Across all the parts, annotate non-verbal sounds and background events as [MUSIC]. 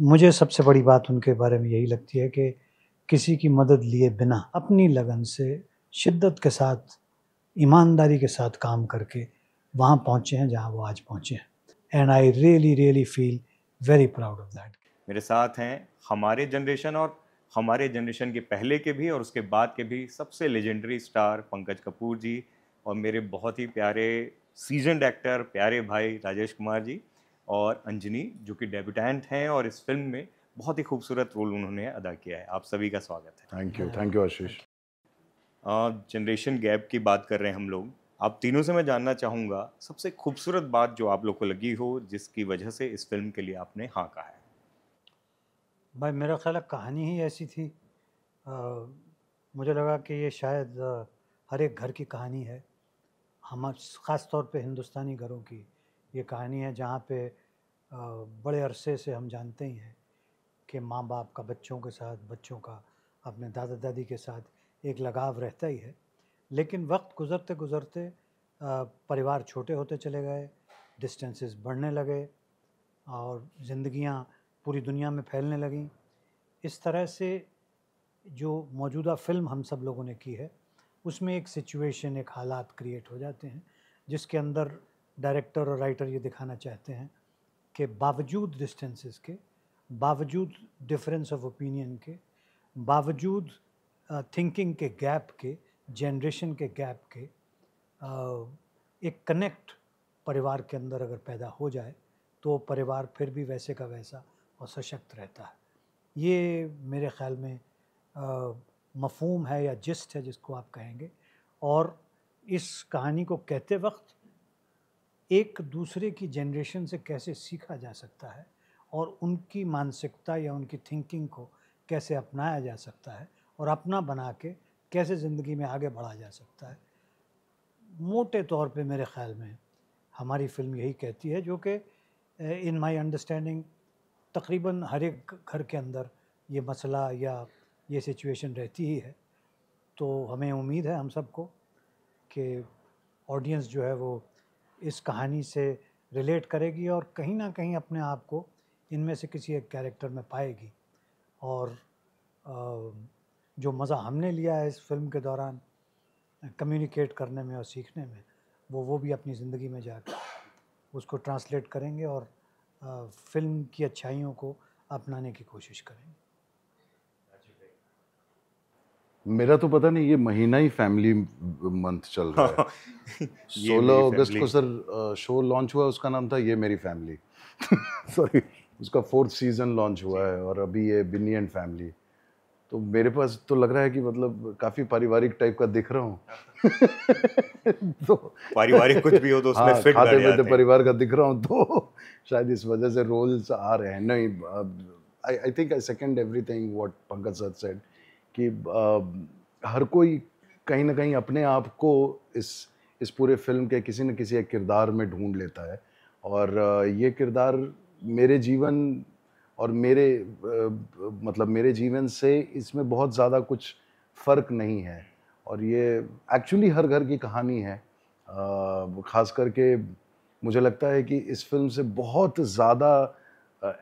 मुझे सबसे बड़ी बात उनके बारे में यही लगती है कि किसी की मदद लिए बिना अपनी लगन से शिद्दत के साथ ईमानदारी के साथ काम करके वहाँ पहुँचे हैं जहाँ वो आज पहुँचे हैं and I really really feel very proud of that मेरे साथ हैं हमारे जनरेशन और हमारे जनरेशन के पहले के भी और उसके बाद के भी सबसे लेजेंडरी स्टार पंकज कपूर जी और मेरे बहुत ही प्यारे सीजनड एक्टर प्यारे भाई राजेश कुमार जी और अंजनी जो कि डेब्यूटेंट हैं और इस फिल्म में बहुत ही खूबसूरत रोल उन्होंने अदा किया है आप सभी का स्वागत है thank you thank you Ashish generation gap की बात कर रहे हैं हम लोग आप तीनों से मैं जानना चाहूँगा सबसे खूबसूरत बात जो आप लोग को लगी हो जिसकी वजह से इस फिल्म के लिए आपने हाँ कहा है भाई मेरा ख्याल कहानी ही ऐसी थी आ, मुझे लगा कि ये शायद हर एक घर की कहानी है हम ख़ास तौर पे हिंदुस्तानी घरों की ये कहानी है जहाँ पे बड़े अरसे से हम जानते ही हैं कि माँ बाप का बच्चों के साथ बच्चों का अपने दादा दादी के साथ एक लगाव रहता ही है लेकिन वक्त गुज़रते गुज़रते परिवार छोटे होते चले गए डिस्टेंसेस बढ़ने लगे और जिंदगियां पूरी दुनिया में फैलने लगें इस तरह से जो मौजूदा फिल्म हम सब लोगों ने की है उसमें एक सिचुएशन एक हालात क्रिएट हो जाते हैं जिसके अंदर डायरेक्टर और राइटर ये दिखाना चाहते हैं के बावजूद डिस्टेंसेस के बावजूद डिफरेंस ऑफ ओपिनियन के बावजूद थिंकिंग के गैप के जनरेशन के गैप के एक कनेक्ट परिवार के अंदर अगर पैदा हो जाए तो परिवार फिर भी वैसे का वैसा और सशक्त रहता है ये मेरे ख़्याल में मफहूम है या जिस्ट है जिसको आप कहेंगे और इस कहानी को कहते वक्त एक दूसरे की जनरेशन से कैसे सीखा जा सकता है और उनकी मानसिकता या उनकी थिंकिंग को कैसे अपनाया जा सकता है और अपना बना के कैसे ज़िंदगी में आगे बढ़ा जा सकता है मोटे तौर पे मेरे ख़्याल में हमारी फिल्म यही कहती है जो कि इन माय अंडरस्टैंडिंग तकरीबन हर एक घर के अंदर ये मसला या ये सिचुएशन रहती ही है तो हमें उम्मीद है हम सबको कि ऑडियंस जो है वो इस कहानी से रिलेट करेगी और कहीं ना कहीं अपने आप को इनमें से किसी एक कैरेक्टर में पाएगी और जो मज़ा हमने लिया है इस फिल्म के दौरान कम्युनिकेट करने में और सीखने में वो वो भी अपनी ज़िंदगी में जाकर उसको ट्रांसलेट करेंगे और फिल्म की अच्छाइयों को अपनाने की कोशिश करेंगे मेरा तो पता नहीं ये महीना ही फैमिली मंथ चल रहा है सोलह [LAUGHS] अगस्त को सर शो लॉन्च हुआ उसका नाम था ये मेरी फैमिली सॉरी [LAUGHS] उसका फोर्थ सीजन लॉन्च हुआ है और अभी ये बिन्नी एंड फैमिली तो मेरे पास तो लग रहा है कि मतलब काफी पारिवारिक टाइप का दिख रहा हूँ [LAUGHS] तो पारिवारिक कुछ भी हो तो उसमें हाँ, फिट खाते पीते परिवार का दिख रहा हूँ तो शायद इस वजह से रोल्स आ रहे हैं नहीं I think I second everything what Pankaj sir said कि uh, हर कोई कहीं ना कहीं अपने आप को इस इस पूरे फिल्म के किसी न किसी एक किरदार में ढूंढ लेता है और ये किरदार मेरे जीवन और मेरे मतलब मेरे जीवन से इसमें बहुत ज़्यादा कुछ फ़र्क नहीं है और ये एक्चुअली हर घर की कहानी है ख़ास करके मुझे लगता है कि इस फिल्म से बहुत ज़्यादा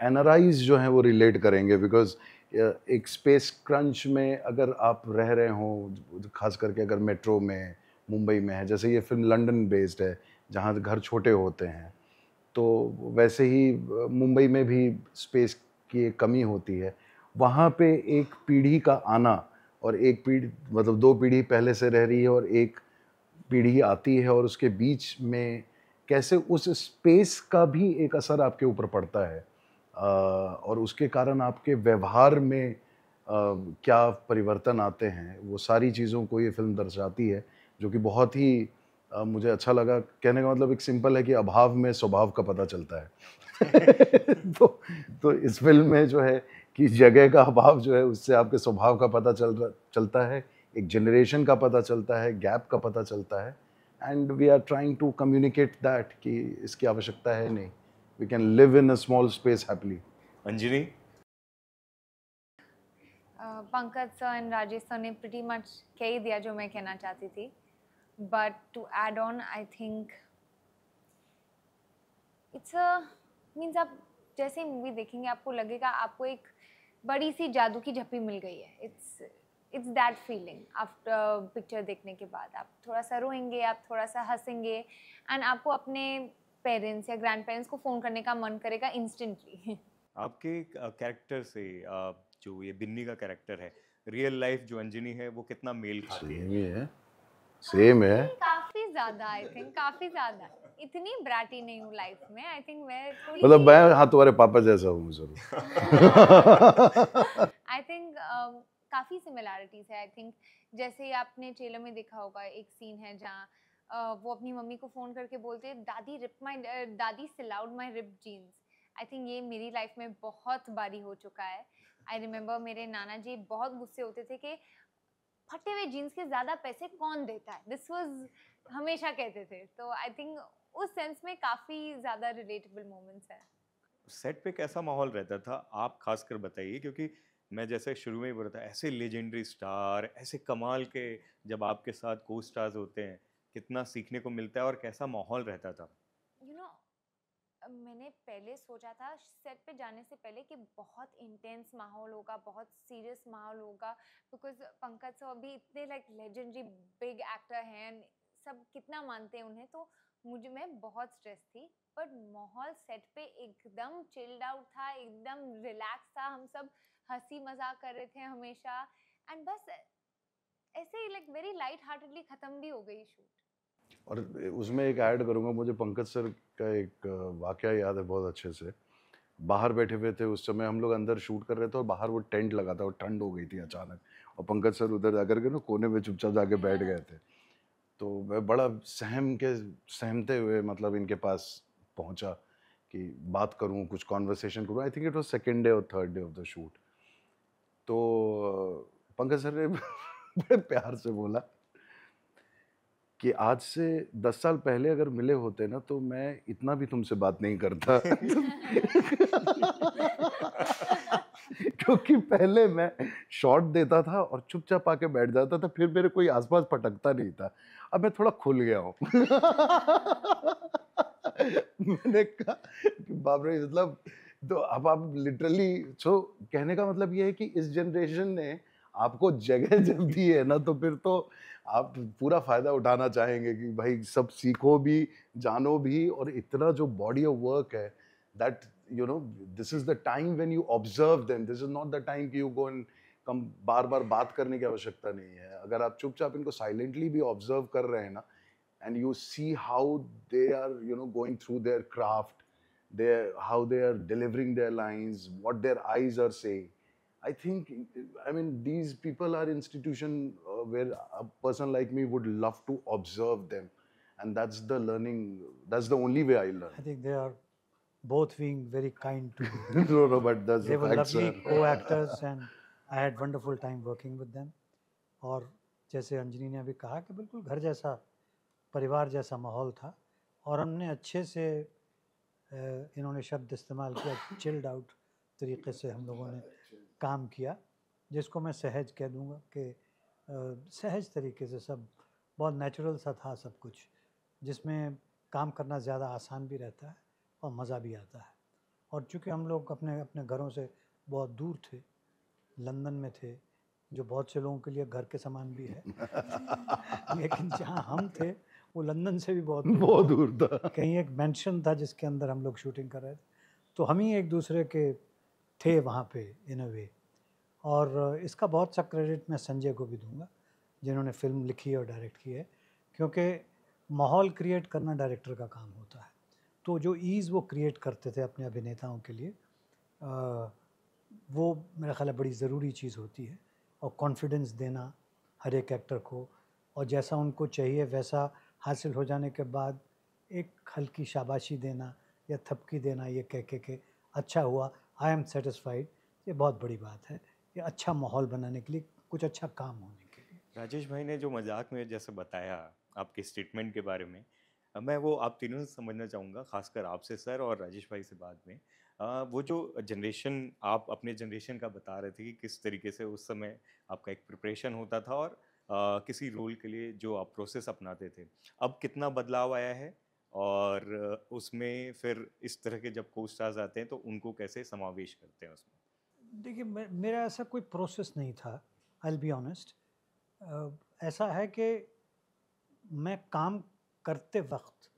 एनराइज जो है वो रिलेट करेंगे बिकॉज एक स्पेस क्रंच में अगर आप रह रहे हों खास करके अगर मेट्रो में मुंबई में है जैसे ये फिल्म लंदन बेस्ड है जहाँ घर छोटे होते हैं तो वैसे ही मुंबई में भी स्पेस की कमी होती है वहाँ पे एक पीढ़ी का आना और एक पीढ़ी मतलब दो पीढ़ी पहले से रह रही है और एक पीढ़ी आती है और उसके बीच में कैसे उस स्पेस का भी एक असर आपके ऊपर पड़ता है और उसके कारण आपके व्यवहार में क्या परिवर्तन आते हैं वो सारी चीज़ों को ये फिल्म दर्शाती है जो कि बहुत ही मुझे अच्छा लगा कहने का मतलब एक सिंपल है कि अभाव में स्वभाव का पता चलता है [LAUGHS] तो तो इस फिल्म में जो है कि जगह का अभाव जो है उससे आपके स्वभाव का पता चल चलता है एक जनरेशन का पता चलता है गैप का पता चलता है and we are trying to communicate that कि इसकी आवश्यकता है नहीं we can live in a small space happily. Anjini? Pankaj sir and Rajesh sir ने प्रीटी मच कह ही दिया जो मैं कहना चाहती थी but to add on I think it's a means आप जैसे मूवी देखेंगे आपको लगेगा आपको एक बड़ी सी जादू की झप्पी मिल गई है it's it's that feeling after picture देखने के बाद आप थोड़ा सा रोएंगे आप थोड़ा सा हंसेंगे एंड आपको अपने पेरेंट्स या ग्रैंड पेरेंट्स को फ़ोन करने का मन करेगा इंस्टेंटली आपके कैरेक्टर से जो ये बिन्नी का कैरेक्टर है रियल लाइफ जो अंजनी है वो कितना मेल खाती है सेम है सेम है काफ़ी ज़्यादा आई थिंक काफ़ी ज़्यादा इतनी ब्राटी नहीं हूँ लाइफ में आई थिंक मैं मतलब मैं हाँ तुम्हारे पापा जैसा हूँ जरूर आई थिंक काफ़ी सिमिलैरिटीज़ है आई थिंक जैसे आपने ट्रेलर में देखा होगा एक सीन है जहाँ वो अपनी मम्मी को फ़ोन करके बोलते दादी रिप माई दादी सिलाउड my rip jeans I think ये मेरी लाइफ में बहुत बारी हो चुका है आई रिमेम्बर मेरे नाना जी बहुत गुस्से होते थे कि फटे हुए जीन्स के ज़्यादा पैसे कौन देता है दिस वॉज हमेशा कहते थे तो आई थिंक उस सेंस में काफ़ी ज़्यादा रिलेटेबल मोमेंट्स है सेट पे कैसा माहौल रहता था आप खासकर बताइए क्योंकि मैं जैसे शुरू में ही बोला था ऐसे लेजेंडरी स्टार ऐसे कमाल के जब आपके साथ को स्टार्स होते हैं कितना सीखने को मिलता है और कैसा माहौल रहता था यू you नो know, मैंने पहले सोचा था सेट पे जाने से पहले कि बहुत इंटेंस माहौल होगा बहुत सीरियस माहौल होगा बिकॉज पंकज सर अभी इतने लाइक लेजेंडरी बिग एक्टर हैं सब कितना मानते हैं उन्हें तो मुझे मैं बहुत स्ट्रेस थी बट माहौल सेट पे एकदम चिल्ड आउट था एकदम रिलैक्स था हम सब हंसी मजाक कर रहे थे हमेशा एंड बस ऐसे ही लाइक वेरी लाइट हार्टेडली ख़त्म भी हो गई शूट और उसमें एक ऐड करूँगा मुझे पंकज सर का एक वाक़ याद है बहुत अच्छे से बाहर बैठे हुए थे उस समय हम लोग अंदर शूट कर रहे थे और बाहर वो टेंट लगा था और ठंड हो गई थी अचानक और पंकज सर उधर जाकर के ना कोने में चुपचाप जाके बैठ गए थे तो मैं बड़ा सहम के सहमते हुए मतलब इनके पास पहुंचा कि बात करूं कुछ कॉन्वर्सेशन करूं I think it was second day और third day of the shoot तो पंकज सर ने [LAUGHS] बड़े प्यार से बोला कि आज से दस साल पहले अगर मिले होते ना तो मैं इतना भी तुमसे बात नहीं करता [LAUGHS] क्योंकि पहले मैं शॉर्ट देता था और चुपचाप आके बैठ जाता था फिर मेरे कोई आसपास पटकता नहीं था अब मैं थोड़ा खुल गया हूँ [LAUGHS] मैंने कहा कि बाबरे मतलब तो अब आप लिटरली सो कहने का मतलब ये है कि इस जनरेशन ने आपको जगह जब दी है ना तो फिर तो आप पूरा फ़ायदा उठाना चाहेंगे कि भाई सब सीखो भी जानो भी और इतना जो बॉडी ऑफ वर्क है that you know this is the time when you observe them this is not the time कि यू गो एंड कम बार बार बात करने की आवश्यकता नहीं है अगर आप चुपचाप इनको साइलेंटली भी ऑब्जर्व कर रहे हैं ना and you see how they are you know going through their craft their how they are delivering their lines what their eyes are saying I think, I mean, these people are institution uh, where a person like me would love to observe them. And that's the learning, that's the only way I learn. I think they are both being very kind to me. no, no, but that's They were fact, lovely co-actors and I had wonderful time working with them. और जैसे अंजनी ने अभी कहा कि बिल्कुल घर जैसा परिवार जैसा माहौल था और हमने अच्छे से इन्होंने शब्द इस्तेमाल किया चिल्ड आउट तरीके से हम लोगों ने काम किया जिसको मैं सहज कह दूँगा कि सहज तरीके से सब बहुत नेचुरल सा था सब कुछ जिसमें काम करना ज़्यादा आसान भी रहता है और मज़ा भी आता है और चूँकि हम लोग अपने अपने घरों से बहुत दूर थे लंदन में थे जो बहुत से लोगों के लिए घर के समान भी है [LAUGHS] लेकिन जहाँ हम थे वो लंदन से भी बहुत बहुत दूर था कहीं एक मेंशन था जिसके अंदर हम लोग शूटिंग कर रहे थे तो हम ही एक दूसरे के थे वहाँ पे इन अ वे और इसका बहुत सा क्रेडिट मैं संजय को भी दूंगा जिन्होंने फिल्म लिखी और डायरेक्ट की है क्योंकि माहौल क्रिएट करना डायरेक्टर का काम होता है तो जो ईज़ वो क्रिएट करते थे अपने अभिनेताओं के लिए आ, वो मेरा ख्याल है बड़ी ज़रूरी चीज़ होती है और कॉन्फिडेंस देना हर एक एक्टर को और जैसा उनको चाहिए वैसा हासिल हो जाने के बाद एक हल्की शाबाशी देना या थपकी देना ये कह के, के अच्छा हुआ आई एम सेटिस्फाइड ये बहुत बड़ी बात है ये अच्छा माहौल बनाने के लिए कुछ अच्छा काम होने के लिए राजेश भाई ने जो मजाक में जैसे बताया आपके स्टेटमेंट के बारे में मैं वो आप तीनों से समझना चाहूँगा खासकर आपसे सर और राजेश भाई से बाद में आ, वो जो जनरेशन आप अपने जनरेशन का बता रहे थे कि किस तरीके से उस समय आपका एक प्रिपरेशन होता था और आ, किसी रोल के लिए जो आप प्रोसेस अपनाते थे अब कितना बदलाव आया है और उसमें फिर इस तरह के जब कोस्टार्स आते हैं तो उनको कैसे समावेश करते हैं उसमें देखिए मेरा ऐसा कोई प्रोसेस नहीं था आई बी ऑनेस्ट ऐसा है कि मैं काम करते वक्त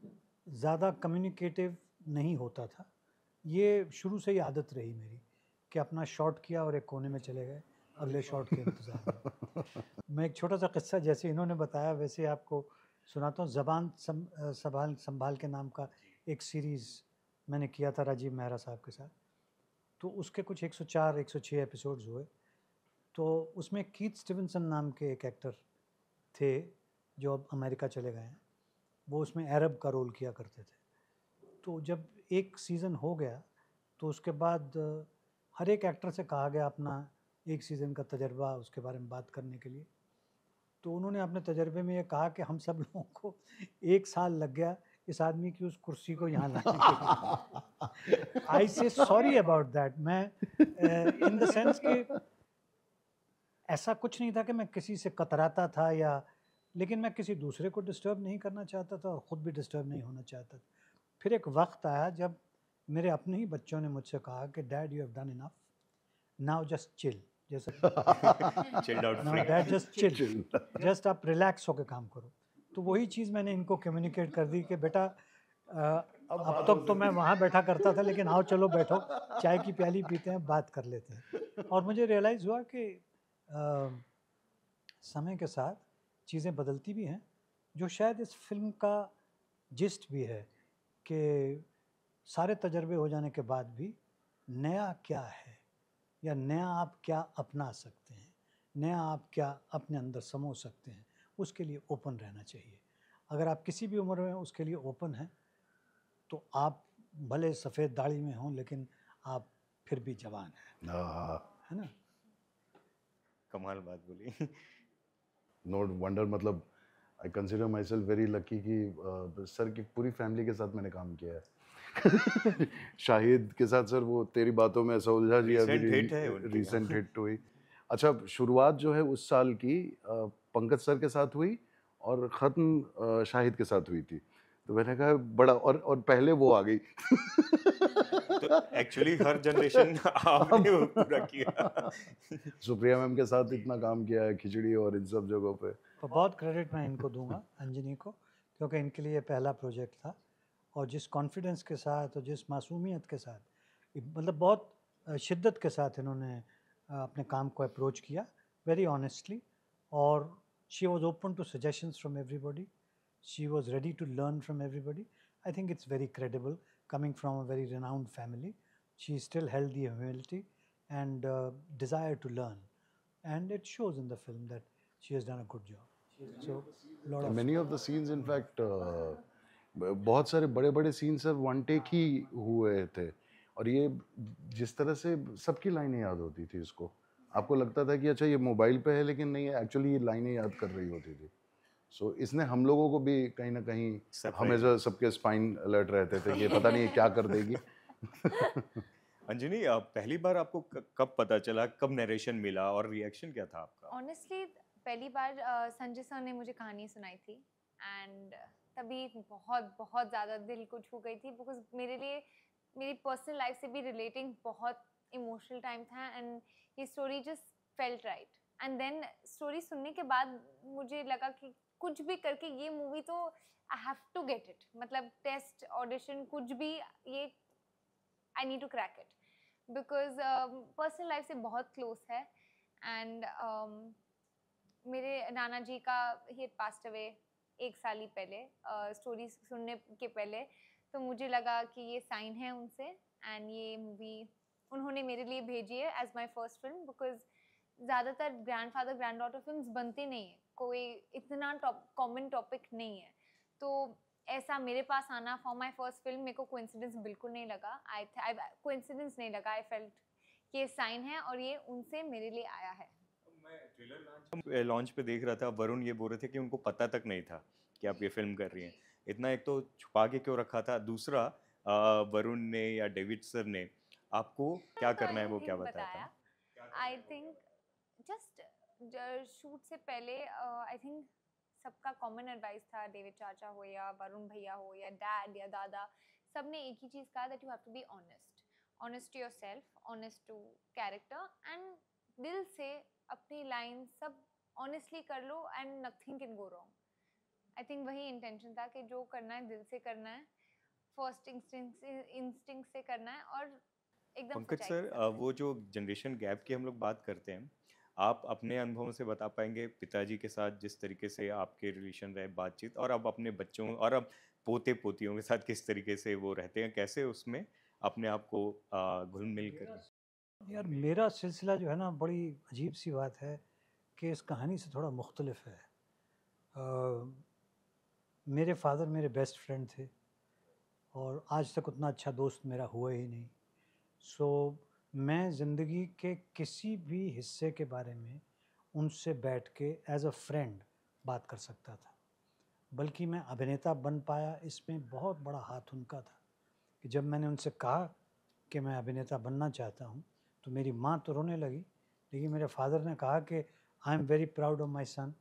ज़्यादा कम्युनिकेटिव नहीं होता था ये शुरू से ही आदत रही मेरी कि अपना शॉट किया और एक कोने में चले गए अगले शॉट के इंतज़ार [LAUGHS] मैं एक छोटा सा किस्सा जैसे इन्होंने बताया वैसे आपको सुनाता तो हूँ ज़बान संभाल संभाल के नाम का एक सीरीज़ मैंने किया था राजीव मेहरा साहब के साथ तो उसके कुछ 104 106 एपिसोड्स हुए तो उसमें कीथ स्टीवनसन नाम के एक एक्टर थे जो अब अमेरिका चले गए हैं वो उसमें अरब का रोल किया करते थे तो जब एक सीज़न हो गया तो उसके बाद हर एक एक्टर से कहा गया अपना एक सीज़न का तजर्बा उसके बारे में बात करने के लिए तो उन्होंने अपने तजर्बे में ये कहा कि हम सब लोगों को एक साल लग गया इस आदमी की उस कुर्सी को यहाँ लाने के आई से सॉरी अबाउट दैट मैं इन द सेंस कि ऐसा कुछ नहीं था कि मैं किसी से कतराता था या लेकिन मैं किसी दूसरे को डिस्टर्ब नहीं करना चाहता था और ख़ुद भी डिस्टर्ब नहीं होना चाहता था फिर एक वक्त आया जब मेरे अपने ही बच्चों ने मुझसे कहा कि dad you have done enough now just chill जैसे जस्ट जस्ट आप रिलैक्स होकर काम करो तो वही चीज़ मैंने इनको कम्युनिकेट कर दी कि बेटा अब अब तक तो मैं वहाँ बैठा करता था लेकिन आओ चलो बैठो चाय की प्याली पीते हैं बात कर लेते हैं और मुझे रियलाइज़ हुआ कि आ, समय के साथ चीज़ें बदलती भी हैं जो शायद इस फिल्म का जिस्ट भी है कि सारे तजर्बे हो जाने के बाद भी नया क्या है या नया आप क्या अपना सकते हैं नया आप क्या अपने अंदर समो सकते हैं उसके लिए ओपन रहना चाहिए अगर आप किसी भी उम्र में उसके लिए ओपन हैं तो आप भले सफ़ेद दाढ़ी में हों लेकिन आप फिर भी जवान हैं है ना कमाल बात बोली नो वंडर मतलब I consider myself very lucky कि सर की पूरी फैमिली के साथ मैंने काम किया है [LAUGHS] शाहिद के साथ सर वो तेरी बातों में ऐसा उलझा जी अभी रिसेंट हिट हुई अच्छा शुरुआत जो है उस साल की पंकज सर के साथ हुई और ख़त्म शाहिद के साथ हुई थी तो मैंने कहा बड़ा और और पहले वो आ गई तो एक्चुअली हर जनरेशन [LAUGHS] आपने पूरा किया सुप्रिया मैम के साथ इतना काम किया है खिचड़ी और इन सब जगहों पे तो बहुत क्रेडिट मैं इनको दूंगा अंजनी को क्योंकि इनके लिए पहला प्रोजेक्ट था और जिस कॉन्फिडेंस के साथ और जिस मासूमियत के साथ मतलब बहुत शिद्दत के साथ इन्होंने अपने काम को अप्रोच किया वेरी ऑनेस्टली और she was open to suggestions from everybody she was ready to learn from everybody. I think it's very credible coming from a very renowned family. She still held the humility and uh, desire to learn. And it shows in the film that she has done a good job. So, lot of many of the scenes, in fact, uh, बहुत सारे बड़े बड़े scene sir one take ही हुए थे और ये जिस तरह से सबकी लाइनें याद होती थी इसको आपको लगता था कि अच्छा ये मोबाइल पे है लेकिन नहीं एक्चुअली ये लाइनें याद कर रही होती थी सो so, इसने हम लोगों को भी कहीं ना कहीं हमेशा सबके स्पाइन अलर्ट रहते थे ये पता नहीं क्या कर देगी [LAUGHS] अंजनी पहली बार आपको कब पता चला कब नरेशन मिला और रिएक्शन क्या था आपका ऑनेस्टली पहली बार संजय सर ने मुझे कहानी सुनाई थी एंड तभी बहुत बहुत ज़्यादा दिल को छू गई थी बिकॉज मेरे लिए मेरी पर्सनल लाइफ से भी रिलेटिंग बहुत इमोशनल टाइम था एंड ये story just felt right and then story सुनने के बाद मुझे लगा कि कुछ भी करके ये मूवी तो I have to get it मतलब टेस्ट ऑडिशन कुछ भी ये I need to crack it because personal life से बहुत क्लोज है एंड um, मेरे नाना जी का ही पास्ट अवे एक साल ही पहले स्टोरी uh, सुनने के पहले तो मुझे लगा कि ये साइन है उनसे एंड ये मूवी उन्होंने मेरे लिए भेजी है as my first film because ज़्यादातर grandfather granddaughter film बनती नहीं है कोई इतना कॉमन टॉपिक नहीं है तो ऐसा मेरे पास आना फॉर माई फर्स्ट फिल्म मेरे को कोइंसिडेंस बिल्कुल नहीं लगा आई थे कोइंसिडेंस नहीं लगा आई फेल्ट कि ये साइन है और ये उनसे मेरे लिए आया है तो मैं लॉन्च पे देख रहा था वरुण ये बोल रहे थे कि उनको पता तक नहीं था कि आप ये फिल्म कर रही हैं इतना एक तो छुपा के क्यों रखा था दूसरा वरुण ने या डेविड सर ने आपको क्या तो करना है वो क्या बताया I think just shoot uh, से पहले आई uh, थिंक सबका कॉमन एडवाइस था डेविड चाचा हो या वरुण भैया हो या डैड या दादा सब ने एक ही चीज़ कहा that you have to be honest honest to yourself honest to character and दिल से अपनी लाइन सब ऑनेस्टली कर लो and nothing can go wrong I think वही इंटेंशन था कि जो करना है दिल से करना है फर्स्ट इंस्टिंग से करना है और एकदम सर वो जो जनरेशन गैप की हम लोग बात करते हैं आप अपने अनुभवों से बता पाएंगे पिताजी के साथ जिस तरीके से आपके रिलेशन रहे बातचीत और अब अपने बच्चों और अब पोते पोतियों के साथ किस तरीके से वो रहते हैं कैसे उसमें अपने आप को घुल मिल कर यार मेरा सिलसिला जो है ना बड़ी अजीब सी बात है कि इस कहानी से थोड़ा मुख्तलफ है आ, मेरे फादर मेरे बेस्ट फ्रेंड थे और आज तक उतना अच्छा दोस्त मेरा हुआ ही नहीं सो so, मैं ज़िंदगी के किसी भी हिस्से के बारे में उनसे बैठ के एज अ फ्रेंड बात कर सकता था बल्कि मैं अभिनेता बन पाया इसमें बहुत बड़ा हाथ उनका था कि जब मैंने उनसे कहा कि मैं अभिनेता बनना चाहता हूँ तो मेरी माँ तो रोने लगी लेकिन मेरे फादर ने कहा कि I am very proud of my son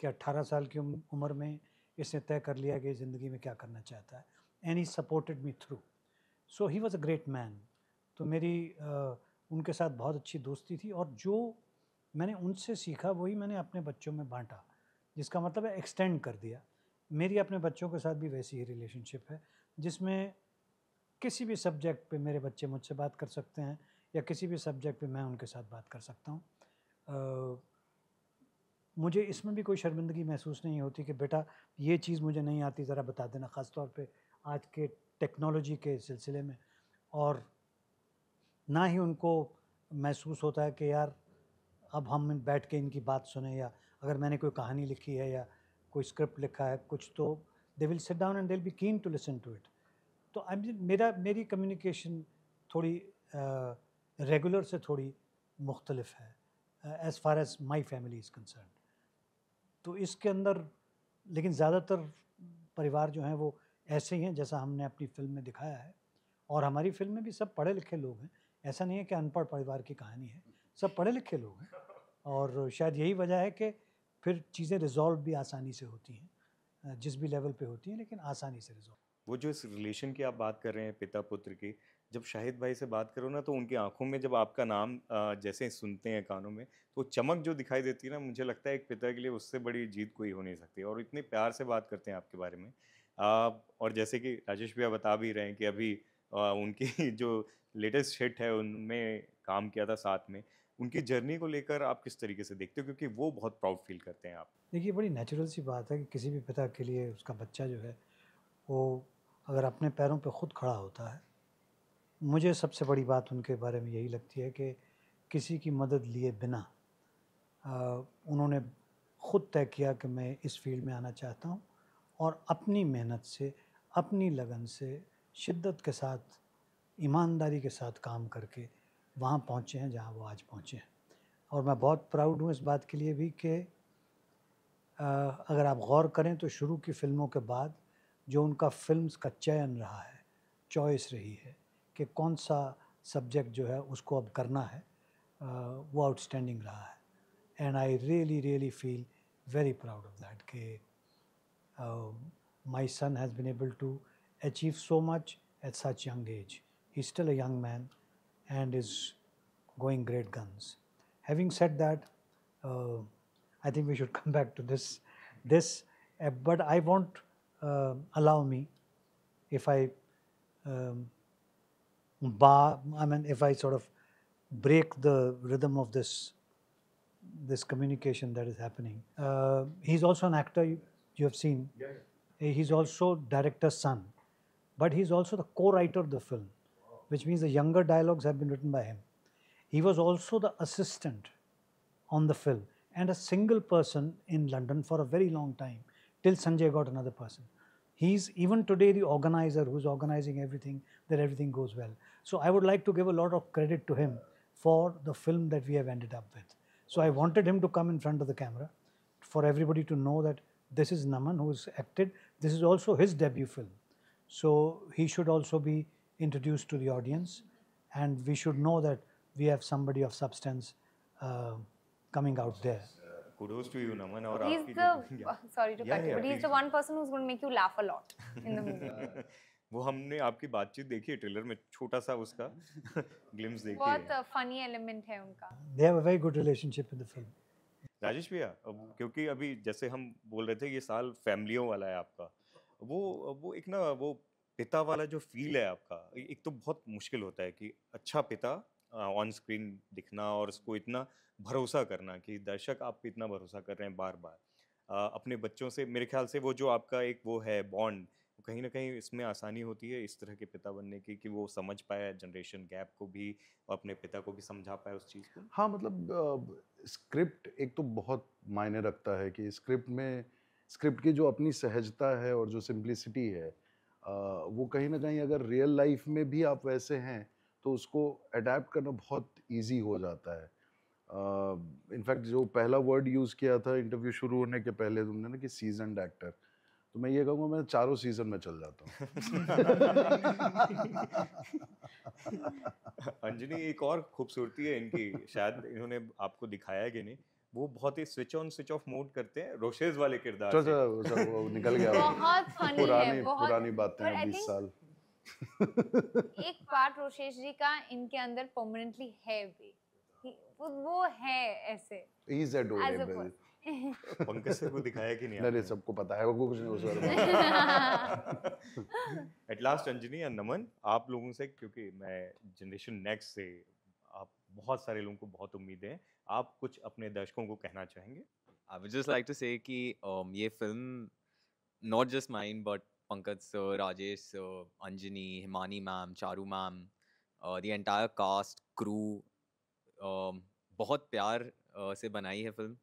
कि 18 साल की उम्र में इसने तय कर लिया कि ज़िंदगी में क्या करना चाहता है any he supported me through so he was a great man तो मेरी उनके साथ बहुत अच्छी दोस्ती थी और जो मैंने उनसे सीखा वही मैंने अपने बच्चों में बांटा जिसका मतलब है एक्सटेंड कर दिया मेरी अपने बच्चों के साथ भी वैसी ही रिलेशनशिप है जिसमें किसी भी सब्जेक्ट पे मेरे बच्चे मुझसे बात कर सकते हैं या किसी भी सब्जेक्ट पे मैं उनके साथ बात कर सकता हूँ मुझे इसमें भी कोई शर्मिंदगी महसूस नहीं होती कि बेटा ये चीज़ मुझे नहीं आती ज़रा बता देना ख़ास तौर आज के टेक्नोलॉजी के सिलसिले में और ना ही उनको महसूस होता है कि यार अब हम बैठ के इनकी बात सुने या अगर मैंने कोई कहानी लिखी है या कोई स्क्रिप्ट लिखा है कुछ तो they will sit down and they be keen to listen to it तो आई मीन मेरा मेरी कम्युनिकेशन थोड़ी रेगुलर uh, से थोड़ी मुख्तलफ है as far as my family is concern तो इसके अंदर लेकिन ज़्यादातर परिवार जो हैं वो ऐसे ही हैं जैसा हमने अपनी फिल्म में दिखाया है और हमारी फिल्म में भी सब पढ़े लिखे लोग हैं ऐसा नहीं है कि अनपढ़ परिवार की कहानी है सब पढ़े लिखे लोग हैं और शायद यही वजह है कि फिर चीज़ें रिजॉल्व भी आसानी से होती हैं जिस भी लेवल पे होती हैं लेकिन आसानी से रिजॉल्व वो जो इस रिलेशन की आप बात कर रहे हैं पिता पुत्र की जब शाहिद भाई से बात करो ना तो उनकी आंखों में जब आपका नाम जैसे सुनते हैं कानों में तो चमक जो दिखाई देती है ना मुझे लगता है एक पिता के लिए उससे बड़ी जीत कोई हो नहीं सकती और इतने प्यार से बात करते हैं आपके बारे में आप और जैसे कि राजेश भैया बता भी रहे हैं कि अभी उनके [LAUGHS] जो लेटेस्ट हिट है उनमें काम किया था साथ में उनकी जर्नी को लेकर आप किस तरीके से देखते हो क्योंकि वो बहुत प्राउड फील करते हैं आप देखिए बड़ी नेचुरल सी बात है कि किसी भी पिता के लिए उसका बच्चा जो है वो अगर अपने पैरों पे खुद खड़ा होता है मुझे सबसे बड़ी बात उनके बारे में यही लगती है कि किसी की मदद लिए बिना उन्होंने खुद तय किया कि मैं इस फील्ड में आना चाहता हूँ और अपनी मेहनत से अपनी लगन से शिद्दत के साथ ईमानदारी के साथ काम करके वहाँ पहुँचे हैं जहाँ वो आज पहुँचे हैं और मैं बहुत प्राउड हूँ इस बात के लिए भी कि अगर आप गौर करें तो शुरू की फ़िल्मों के बाद जो उनका फिल्म का चयन रहा है चॉइस रही है कि कौन सा सब्जेक्ट जो है उसको अब करना है वो आउटस्टैंडिंग रहा है and I really really feel very proud of that कि my son has been able to achieve so much at such young age. He's still a young man and is going great guns. Having said that, uh, I think we should [LAUGHS] come back to this. This, uh, but I won't uh, allow me if I um, bar. I mean, if I sort of break the rhythm of this this communication that is happening. Uh, he's also an actor. You, you have seen. He's also director's son but he's also the co-writer of the film, which means the younger dialogues have been written by him. He was also the assistant on the film and a single person in London for a very long time till Sanjay got another person. He's even today the organizer who's organizing everything, that everything goes well. So I would like to give a lot of credit to him for the film that we have ended up with. So I wanted him to come in front of the camera for everybody to know that this is Naman who's acted. This is also his debut film. So he should also be introduced to the audience and we should know that we have somebody of substance uh, coming out there. Kudos to you, Naman. aur he's the, yeah. sorry to yeah, cut yeah, you, but he's the one person who's going to make you laugh a lot in the movie. वो हमने आपकी बातचीत देखी है trailer में छोटा सा उसका ग्लिम्स देखी बहुत फनी एलिमेंट है उनका they have a very good relationship in the film Rajesh भैया क्योंकि अभी जैसे हम बोल रहे थे ये साल फैमिलियों वाला है आपका वो वो एक ना वो पिता वाला जो फील है आपका एक तो बहुत मुश्किल होता है कि अच्छा पिता ऑन स्क्रीन दिखना और उसको इतना भरोसा करना कि दर्शक आप पे इतना भरोसा कर रहे हैं बार बार आ, अपने बच्चों से मेरे ख्याल से वो जो आपका एक वो है बॉन्ड कहीं ना कहीं इसमें आसानी होती है इस तरह के पिता बनने की कि वो समझ पाए जनरेशन गैप को भी और अपने पिता को भी समझा पाए उस चीज़ को हाँ मतलब स्क्रिप्ट एक तो बहुत मायने रखता है कि स्क्रिप्ट में स्क्रिप्ट की जो अपनी सहजता है और जो सिंप्लिसिटी है वो कहीं ना कहीं अगर रियल लाइफ में भी आप वैसे हैं तो उसको अडेप्ट करना बहुत ईजी हो जाता है इनफैक्ट uh, जो पहला वर्ड यूज़ किया था इंटरव्यू शुरू होने के पहले तुमने ना कि सीज़न एक्टर तो मैं ये कहूँगा मैं चारों सीजन में चल जाता हूँ अंजनी एक और खूबसूरती है इनकी शायद इन्होंने आपको दिखाया कि नहीं वो बहुत ही switch on switch off mode करते हैं रोशेज वाले किरदार चल चल वो निकल गया बहुत फनी पुरानी है, बहुत, पुरानी बातें हैं 20 साल एक पार्ट रोशेज जी का इनके अंदर परमानेंटली है भी वो, वो है ऐसे ही इज एडोरेबल पंकज सर को दिखाया कि नहीं अरे सबको पता है वो कुछ नहीं उस वाले एट [LAUGHS] लास्ट अंजनी और नमन आप लोगों से क्योंकि मैं जनरेशन नेक्स्ट से आप बहुत सारे लोगों को बहुत उम्मीद हैं आप कुछ अपने दर्शकों को कहना चाहेंगे I would just like to say कि um, ये film not just mine but Pankaj sir Rajesh sir Anjani Himani ma'am Charu ma'am the entire cast crew बहुत प्यार uh, से बनाई है फिल्म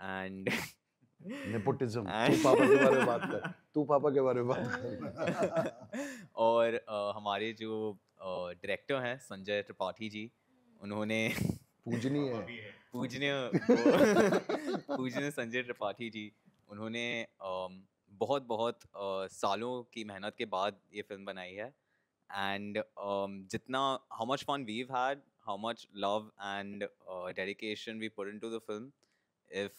एंड नेपोटिज्म पापा के बारे में बात कर तू पापा के बारे में बात कर [LAUGHS] और uh, हमारे जो डायरेक्टर uh, हैं संजय त्रिपाठी जी उन्होंने पूजनीय पूजनीय [LAUGHS] पूजनीय संजय त्रिपाठी जी उन्होंने बहुत बहुत सालों की मेहनत के बाद ये फिल्म बनाई है एंड जितना how much fun we had how much love and dedication we put in to the film if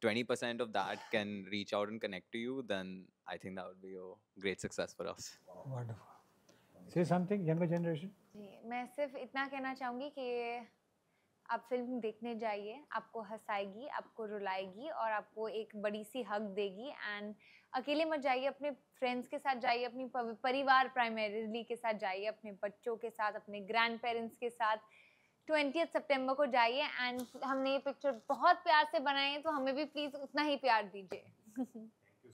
twenty percent of that can reach out and connect to you then I think that would be your great success for us something younger generation जी मैं सिर्फ इतना कहना चाहूँगी कि आप film देखने जाइए आपको हंसाएगी आपको रुलाएगी और आपको एक बड़ी सी हक देगी एंड अकेले मत जाइए अपने फ्रेंड्स के साथ जाइए अपनी परिवार प्राइमरीली के साथ जाइए अपने बच्चों के साथ अपने ग्रैंड पेरेंट्स के साथ ट्वेंटी सितंबर को जाइए एंड हमने ये पिक्चर बहुत प्यार से बनाई है तो हमें भी प्लीज़ उतना ही प्यार दीजिए [LAUGHS]